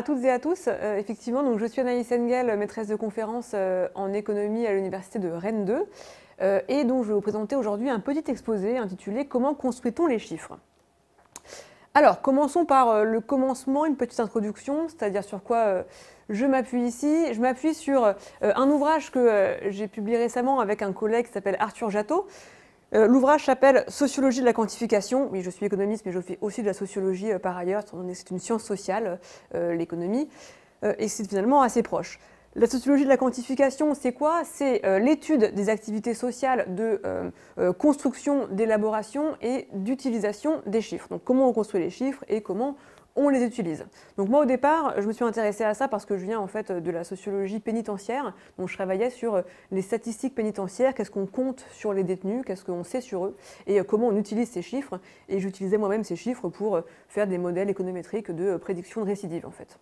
à toutes et à tous. Euh, effectivement, donc je suis Anaïs Engel, maîtresse de conférence euh, en économie à l'université de Rennes 2. Euh, et donc, je vais vous présenter aujourd'hui un petit exposé intitulé Comment construit-on les chiffres Alors, commençons par le commencement, une petite introduction, c'est-à-dire sur quoi je m'appuie ici. Je m'appuie sur un ouvrage que j'ai publié récemment avec un collègue qui s'appelle Arthur Jatteau, euh, l'ouvrage s'appelle Sociologie de la quantification. Oui, je suis économiste, mais je fais aussi de la sociologie euh, par ailleurs. C'est une science sociale, euh, l'économie, et c'est finalement assez proche. La sociologie de la quantification, c'est quoi C'est l'étude des activités sociales de construction, d'élaboration et d'utilisation des chiffres. Donc comment on construit les chiffres et comment on les utilise. Donc moi au départ, je me suis intéressée à ça parce que je viens en fait de la sociologie pénitentiaire, donc je travaillais sur euh, les statistiques pénitentiaires, qu'est-ce qu'on compte sur les détenus, qu'est-ce qu'on sait sur eux et euh, comment on utilise ces chiffres. Et j'utilisais moi-même ces chiffres pour euh, faire des modèles économétriques de prédiction de récidive en fait.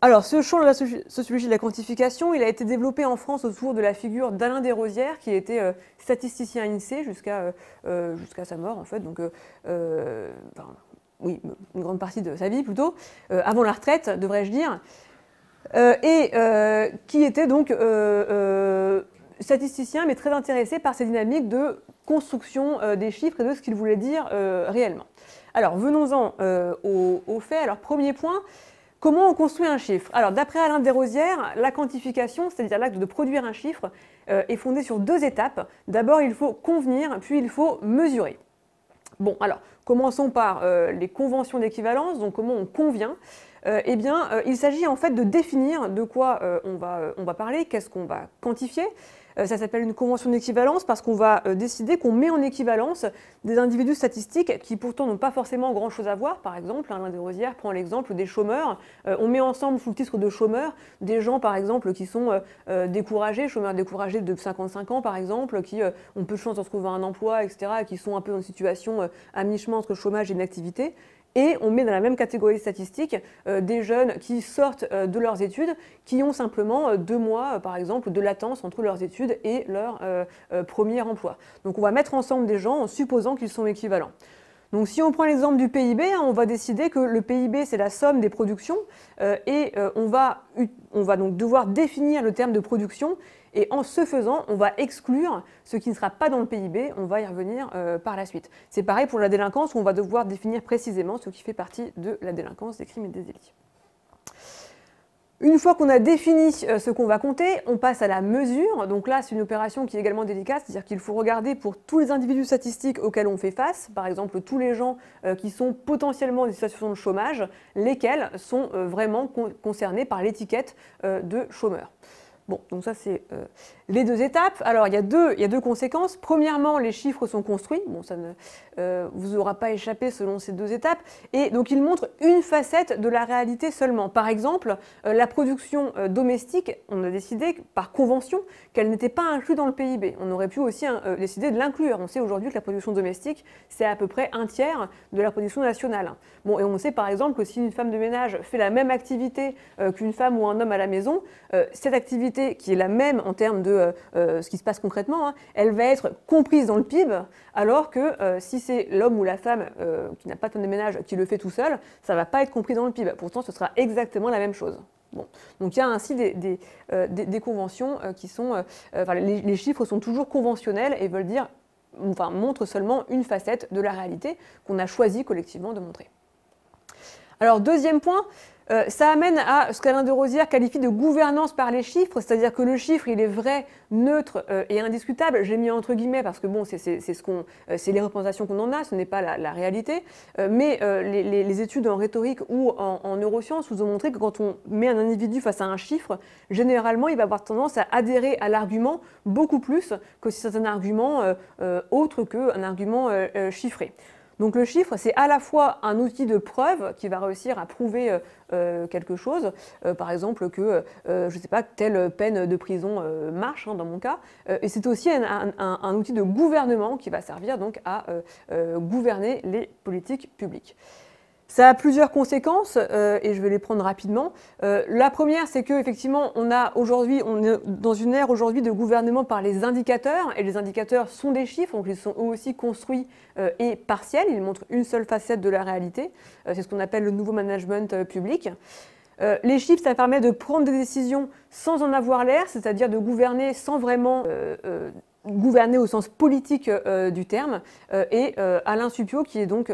alors, ce champ de la sociologie de la quantification, il a été développé en France autour de la figure d'Alain Desrosières, qui était statisticien INSEE e jusqu'à sa mort, en fait. Donc, oui, une grande partie de sa vie plutôt, euh, avant la retraite, devrais-je dire, euh, et euh, qui était donc statisticien, mais très intéressé par ces dynamiques de construction des chiffres et de ce qu'il voulait dire réellement. Alors, venons-en aux au faits. Alors, premier point, Comment on construit un chiffre Alors, d'après Alain Desrosières, la quantification, c'est-à-dire l'acte de produire un chiffre, est fondée sur deux étapes. D'abord, il faut convenir, puis il faut mesurer. Bon, alors, commençons par euh, les conventions d'équivalence, donc comment on convient. Euh, eh bien, euh, il s'agit en fait de définir de quoi on va, on, va, parler, qu'est-ce qu'on va quantifier, euh, ça s'appelle une convention d'équivalence parce qu'on va euh, décider qu'on met en équivalence des individus statistiques qui pourtant n'ont pas forcément grand-chose à voir. Par exemple, l'un des Rosières prend l'exemple des chômeurs. Euh, on met ensemble sous le titre de chômeurs des gens, par exemple, qui sont découragés, chômeurs découragés de 55 ans, par exemple, qui ont peu de chance de trouver un emploi, etc., et qui sont un peu dans une situation à mi-chemin entre chômage et inactivité. Et on met dans la même catégorie statistique euh, des jeunes qui sortent euh, de leurs études, qui ont simplement euh, deux mois, par exemple, de latence entre leurs études et leur premier emploi. Donc on va mettre ensemble des gens en supposant qu'ils sont équivalents. Donc si on prend l'exemple du PIB, hein, on va décider que le PIB c'est la somme des productions euh, et euh, on, va, on va donc devoir définir le terme de production et en ce faisant, on va exclure ce qui ne sera pas dans le PIB, on va y revenir euh, par la suite. C'est pareil pour la délinquance où on va devoir définir précisément ce qui fait partie de la délinquance, des crimes et des délits. Une fois qu'on a défini euh, ce qu'on va compter, on passe à la mesure. Donc là, c'est une opération qui est également délicate, c'est-à-dire qu'il faut regarder pour tous les individus statistiques auxquels on fait face, par exemple tous les gens euh, qui sont potentiellement en situation de chômage, lesquels sont euh, vraiment concernés par l'étiquette de chômeur. Bon, donc ça c'est les deux étapes. Alors, il y, a deux, il y a deux conséquences. Premièrement, les chiffres sont construits. Bon, ça ne euh, vous aura pas échappé selon ces deux étapes. Et donc, ils montrent une facette de la réalité seulement. Par exemple, euh, la production euh, domestique, on a décidé par convention qu'elle n'était pas inclue dans le PIB. On aurait pu aussi hein, décider de l'inclure. On sait aujourd'hui que la production domestique, c'est à peu près un tiers de la production nationale. Bon, et on sait par exemple que si une femme de ménage fait la même activité qu'une femme ou un homme à la maison, cette activité qui est la même en termes de euh, euh, ce qui se passe concrètement, hein, elle va être comprise dans le PIB, alors que euh, si c'est l'homme ou la femme qui n'a pas de ménage qui le fait tout seul, ça ne va pas être compris dans le PIB. Pourtant, ce sera exactement la même chose. Donc il y a ainsi des, conventions qui sont... les, chiffres sont toujours conventionnels et veulent dire, enfin, montrent seulement une facette de la réalité qu'on a choisi collectivement de montrer. Alors deuxième point, euh, ça amène à ce qu'Alain de Rosière qualifie de gouvernance par les chiffres, c'est-à-dire que le chiffre, il est vrai, neutre euh, et indiscutable. J'ai mis entre guillemets parce que bon, c'est euh, les représentations qu'on en a, ce n'est pas la, réalité. mais les, études en rhétorique ou en, en, neurosciences nous ont montré que quand on met un individu face à un chiffre, généralement, il va avoir tendance à adhérer à l'argument beaucoup plus que si c'est un argument autre qu'un argument chiffré. Donc le chiffre, c'est à la fois un outil de preuve qui va réussir à prouver euh, euh, quelque chose, euh, par exemple que, je ne sais pas, telle peine de prison marche hein, dans mon cas, et c'est aussi un, un, outil de gouvernement qui va servir donc à gouverner les politiques publiques. Ça a plusieurs conséquences euh, et je vais les prendre rapidement. Euh, la première, c'est que effectivement, on a aujourd'hui, on est dans une ère aujourd'hui de gouvernement par les indicateurs et les indicateurs sont des chiffres, donc ils sont eux aussi construits euh, et partiels. Ils montrent une seule facette de la réalité. c'est ce qu'on appelle le nouveau management public. les chiffres, ça permet de prendre des décisions sans en avoir l'air, c'est-à-dire de gouverner sans vraiment gouverner au sens politique euh, euh, du terme. Euh, et Alain Supio, qui est donc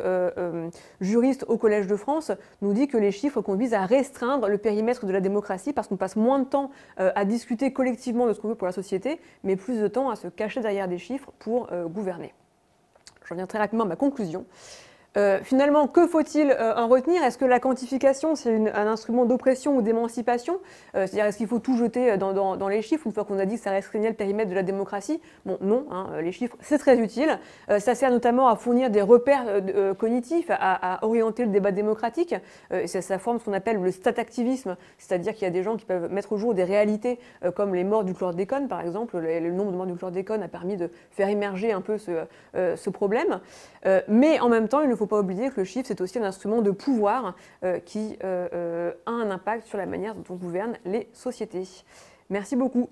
juriste au Collège de France, nous dit que les chiffres conduisent à restreindre le périmètre de la démocratie parce qu'on passe moins de temps à discuter collectivement de ce qu'on veut pour la société, mais plus de temps à se cacher derrière des chiffres pour gouverner. Je reviens très rapidement à ma conclusion. Euh, finalement, que faut-il euh, en retenir Est-ce que la quantification, c'est un instrument d'oppression ou d'émancipation euh, C'est-à-dire, est-ce qu'il faut tout jeter dans, les chiffres une fois qu'on a dit que ça restreignait le périmètre de la démocratie Bon, non, hein, les chiffres, c'est très utile. ça sert notamment à fournir des repères cognitifs, à, orienter le débat démocratique. Et ça, forme ce qu'on appelle le statactivisme, c'est-à-dire qu'il y a des gens qui peuvent mettre au jour des réalités, comme les morts du chlordécone, par exemple. Le, nombre de morts du chlordécone a permis de faire émerger un peu ce, ce problème. mais en même temps, il ne faut pas oublier que le chiffre, c'est aussi un instrument de pouvoir euh, qui euh, euh, a un impact sur la manière dont on gouverne les sociétés. Merci beaucoup.